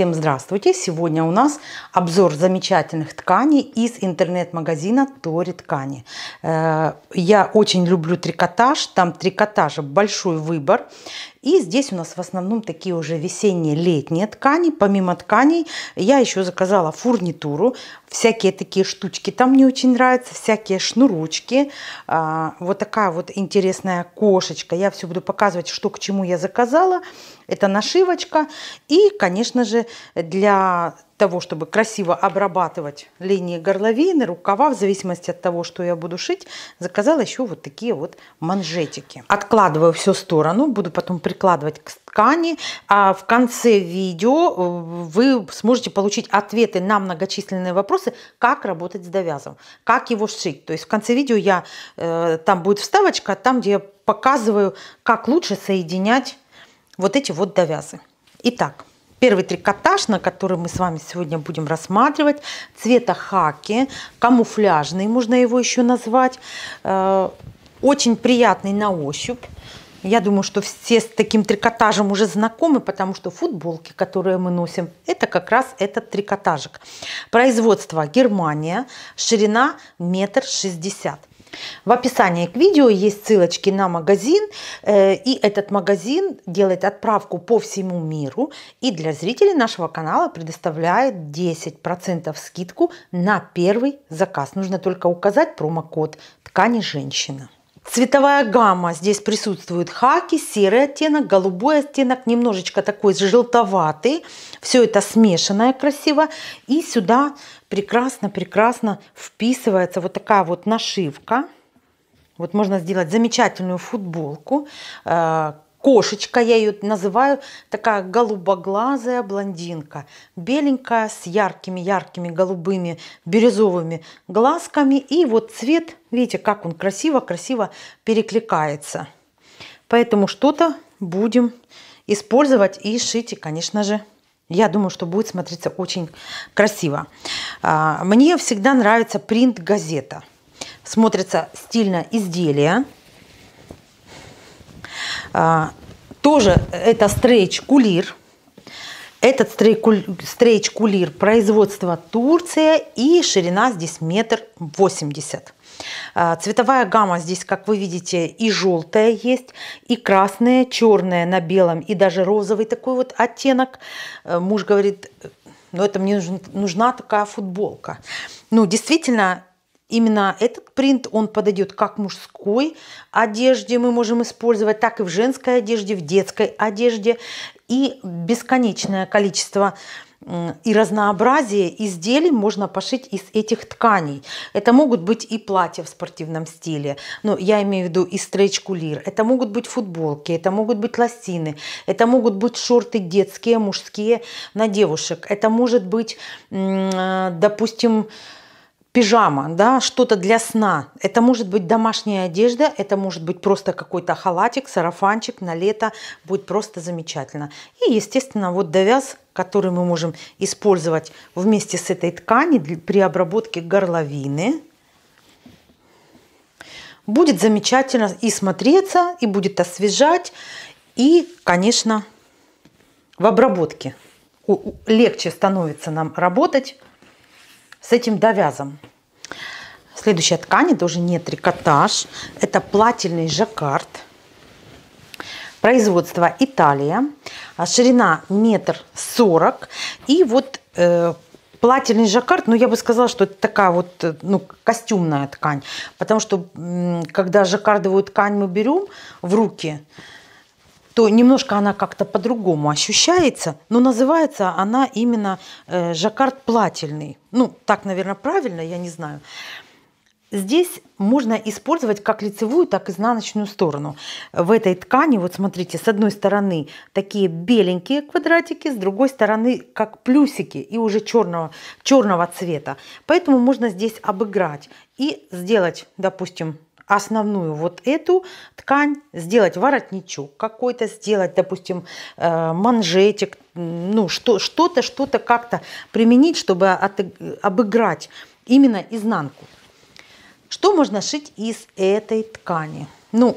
Всем здравствуйте! Сегодня у нас обзор замечательных тканей из интернет-магазина Тори Ткани. Э, я очень люблю трикотаж, там трикотажа большой выбор. И здесь у нас в основном такие уже весенние, летние ткани. Помимо тканей я еще заказала фурнитуру. Всякие такие штучки там мне очень нравятся, всякие шнурочки. А, вот такая вот интересная кошечка. Я все буду показывать, что к чему я заказала. Это нашивочка. И, конечно же, для того, чтобы красиво обрабатывать линии горловины, рукава, в зависимости от того, что я буду шить, заказала еще вот такие вот манжетики. Откладываю все в сторону, буду потом прикладывать к ткани. А в конце видео э, вы сможете получить ответы на многочисленные вопросы, как работать с довязом, как его сшить. То есть в конце видео я, э, там будет вставочка, там, где я показываю, как лучше соединять вот эти вот довязы. Итак, Первый трикотаж, на который мы с вами сегодня будем рассматривать, цвета хаки, камуфляжный, можно его еще назвать, э, очень приятный на ощупь. Я думаю, что все с таким трикотажем уже знакомы, потому что футболки, которые мы носим, это как раз этот трикотажик. Производство Германия, ширина метр шестьдесят. В описании к видео есть ссылочки на магазин, э, и этот магазин делает отправку по всему миру и для зрителей нашего канала предоставляет 10% скидку на первый заказ. Нужно только указать промокод «Ткани женщина». Цветовая гамма. Здесь присутствует хаки, серый оттенок, голубой оттенок, немножечко такой желтоватый. Все это смешанное красиво. И сюда прекрасно-прекрасно вписывается вот такая вот нашивка. Вот можно сделать замечательную футболку, э, кошечка, я ее называю, такая голубоглазая блондинка, беленькая, с яркими-яркими голубыми бирюзовыми глазками. И вот цвет, видите, как он красиво-красиво перекликается. Поэтому что-то будем использовать и шить, и, конечно же, я думаю, что будет смотреться очень красиво. А, мне всегда нравится принт газета. Смотрится стильно изделие. А, тоже это стрейч-кулир. Этот стрейч-кулир производства Турция и ширина здесь метр восемьдесят. А, цветовая гамма здесь, как вы видите, и желтая есть, и красная, черная на белом, и даже розовый такой вот оттенок. Э, муж говорит, ну это мне нужна такая футболка. Ну, действительно, Именно этот принт, он подойдет как мужской одежде, мы можем использовать, так и в женской одежде, в детской одежде. И бесконечное количество и разнообразие изделий можно пошить из этих тканей. Это могут быть и платья в спортивном стиле, но я имею в виду и стрейч-кулир, это могут быть футболки, это могут быть лосины, это могут быть шорты детские, мужские на девушек, это может быть, э, допустим, пижама, да, что-то для сна. Это может быть домашняя одежда, это может быть просто какой-то халатик, сарафанчик на лето, будет просто замечательно. И, естественно, вот довяз, который мы можем использовать вместе с этой ткани при обработке горловины. Будет замечательно и смотреться, и будет освежать, и, конечно, в обработке легче становится нам работать с этим довязом. Следующая ткань, тоже не трикотаж, это плательный жаккард. Производство Италия, а, ширина метр сорок. И вот э, плательный жаккард, ну я бы сказала, что это такая вот э, ну, костюмная ткань, потому что когда жаккардовую ткань мы берем в руки, то немножко она как-то по-другому ощущается, но называется она именно э, жаккард плательный. Ну, так, наверное, правильно, я не знаю. Здесь можно использовать как лицевую, так и изнаночную сторону. В этой ткани, вот смотрите, с одной стороны такие беленькие квадратики, с другой стороны как плюсики и уже черного, черного цвета. Поэтому можно здесь обыграть и сделать, допустим, основную вот эту ткань, сделать воротничок какой-то, сделать, допустим, э, манжетик, ну, что-то, что-то как-то применить, чтобы обыграть именно изнанку. Что можно шить из этой ткани? Ну,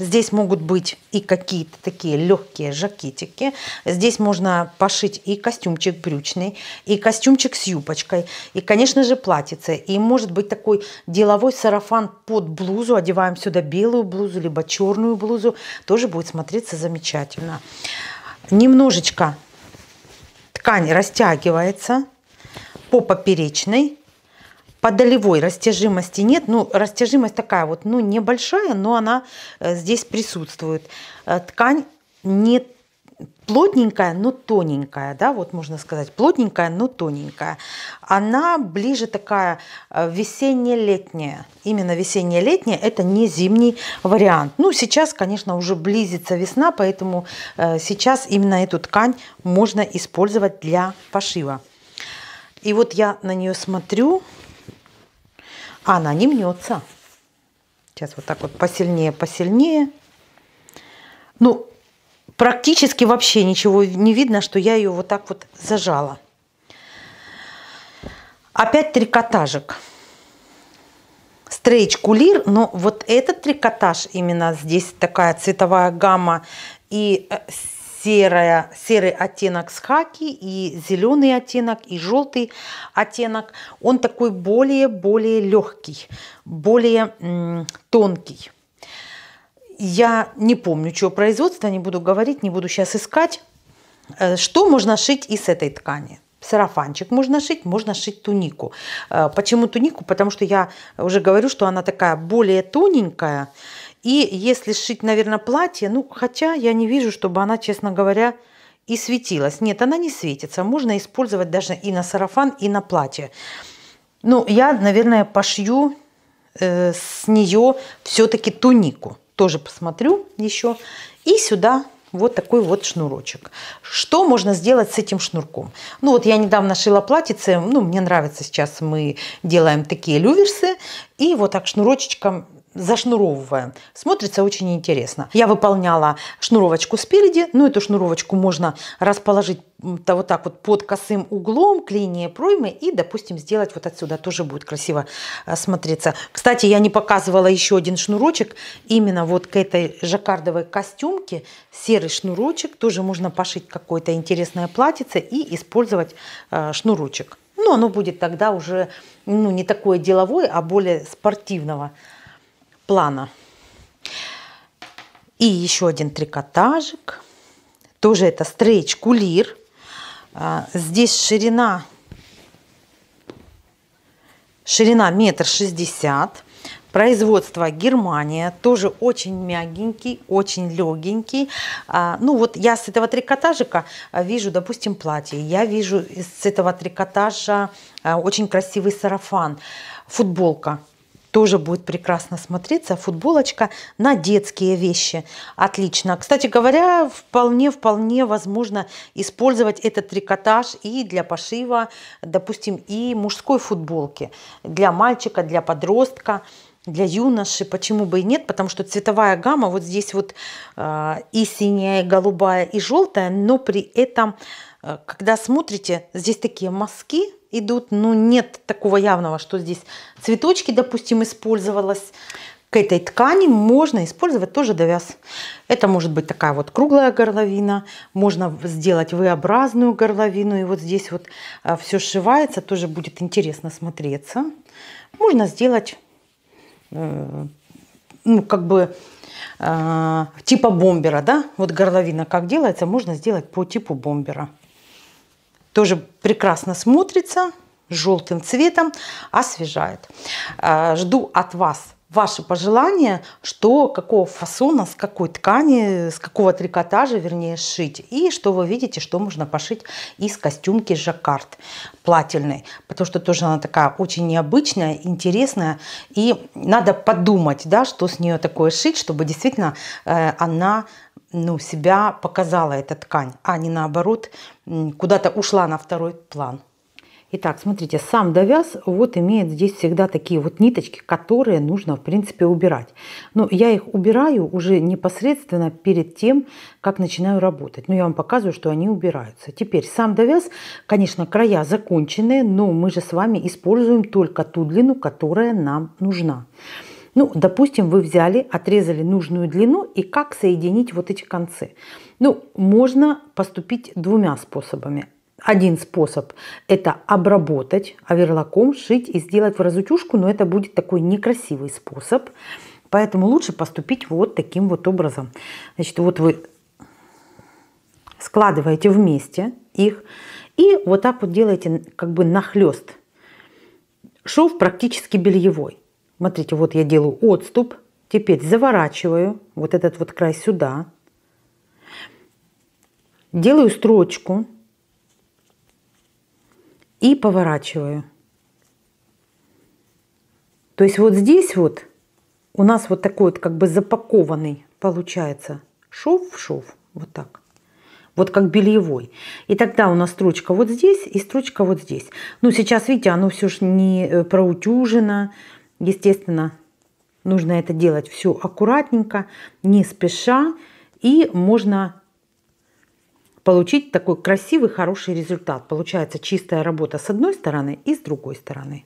Здесь могут быть и какие-то такие легкие жакетики. Здесь можно пошить и костюмчик брючный, и костюмчик с юбочкой, и, конечно же, платьице. И может быть такой деловой сарафан под блузу. Одеваем сюда белую блузу, либо черную блузу. Тоже будет смотреться замечательно. Немножечко ткань растягивается по поперечной по долевой растяжимости нет. Ну, растяжимость такая вот, ну, небольшая, но она э, здесь присутствует. Э, ткань не плотненькая, но тоненькая, да, вот можно сказать, плотненькая, но тоненькая. Она ближе такая э, весенне-летняя, именно весенне-летняя, это не зимний вариант. Ну, сейчас, конечно, уже близится весна, поэтому сейчас именно эту ткань можно использовать для пошива. И вот я на нее смотрю, а она не мнется. Сейчас вот так вот посильнее, посильнее. Ну, практически вообще ничего не видно, что я ее вот так вот зажала. Опять трикотажик. Стрейч кулир, но вот этот трикотаж, именно здесь такая цветовая гамма и э, серая, серый оттенок с хаки, и зеленый оттенок, и желтый оттенок. Он такой более-более легкий, более тонкий. Я не помню, чего производства, не буду говорить, не буду сейчас искать. Э, что можно шить из этой ткани? Сарафанчик можно шить, можно шить тунику. Э, почему тунику? Потому что я уже говорю, что она такая более тоненькая и если сшить, наверное, платье, ну, хотя я не вижу, чтобы она, честно говоря, и светилась. Нет, она не светится. Можно использовать даже и на сарафан, и на платье. Ну, я, наверное, пошью э, с нее все-таки тунику. Тоже посмотрю еще. И сюда вот такой вот шнурочек. Что можно сделать с этим шнурком? Ну вот я недавно шила платьице, ну мне нравится сейчас, мы делаем такие люверсы, и вот так шнурочком зашнуровывая. Смотрится очень интересно. Я выполняла шнуровочку спереди, но ну, эту шнуровочку можно расположить вот так вот под косым углом к линии проймы и, допустим, сделать вот отсюда. Тоже будет красиво э, смотреться. Кстати, я не показывала еще один шнурочек. Именно вот к этой жаккардовой костюмке серый шнурочек. Тоже можно пошить какое-то интересное платьице и использовать э, шнурочек. Но оно будет тогда уже ну, не такое деловое, а более спортивного плана. И еще один трикотажик. Тоже это стрейч кулир. А, здесь ширина, ширина метр шестьдесят. Производство Германия, тоже очень мягенький, очень легенький. А, ну вот я с этого трикотажика а, вижу, допустим, платье. Я вижу с этого трикотажа очень красивый сарафан, футболка тоже будет прекрасно смотреться. Футболочка на детские вещи. Отлично. Кстати говоря, вполне-вполне возможно использовать этот трикотаж и для пошива, допустим, и мужской футболки. Для мальчика, для подростка для юноши, почему бы и нет, потому что цветовая гамма вот здесь вот э, и синяя, и голубая, и желтая, но при этом, э, когда смотрите, здесь такие мазки идут, но ну, нет такого явного, что здесь цветочки, допустим, использовалось. К этой ткани можно использовать тоже довяз. Это может быть такая вот круглая горловина, можно сделать V-образную горловину, и вот здесь вот а, все сшивается, тоже будет интересно смотреться. Можно сделать, э, ну, как бы, э, типа бомбера, да? Вот горловина как делается, можно сделать по типу бомбера. Тоже прекрасно смотрится, желтым цветом, освежает. А, жду от вас ваши пожелания, что, какого фасона, с какой ткани, с какого трикотажа, вернее, шить. И что вы видите, что можно пошить из костюмки жаккард плательной. Потому что тоже она такая очень необычная, интересная. И надо подумать, да, что с нее такое шить, чтобы действительно э, она ну, себя показала эта ткань, а не наоборот, куда-то ушла на второй план. Итак, смотрите, сам довяз вот имеет здесь всегда такие вот ниточки, которые нужно, в принципе, убирать. Но я их убираю уже непосредственно перед тем, как начинаю работать. Но я вам показываю, что они убираются. Теперь сам довяз, конечно, края законченные, но мы же с вами используем только ту длину, которая нам нужна. Ну, допустим, вы взяли, отрезали нужную длину и как соединить вот эти концы. Ну, можно поступить двумя способами. Один способ – это обработать оверлоком, шить и сделать в разутюжку, но это будет такой некрасивый способ. Поэтому лучше поступить вот таким вот образом. Значит, вот вы складываете вместе их и вот так вот делаете как бы нахлест. Шов практически бельевой. Смотрите, вот я делаю отступ. Теперь заворачиваю вот этот вот край сюда. Делаю строчку. И поворачиваю. То есть вот здесь вот у нас вот такой вот как бы запакованный получается шов в шов. Вот так. Вот как бельевой. И тогда у нас строчка вот здесь и строчка вот здесь. Ну сейчас, видите, оно все же не э, проутюжено. Естественно, нужно это делать все аккуратненько, не спеша, и можно получить такой красивый, хороший результат. Получается чистая работа с одной стороны и с другой стороны.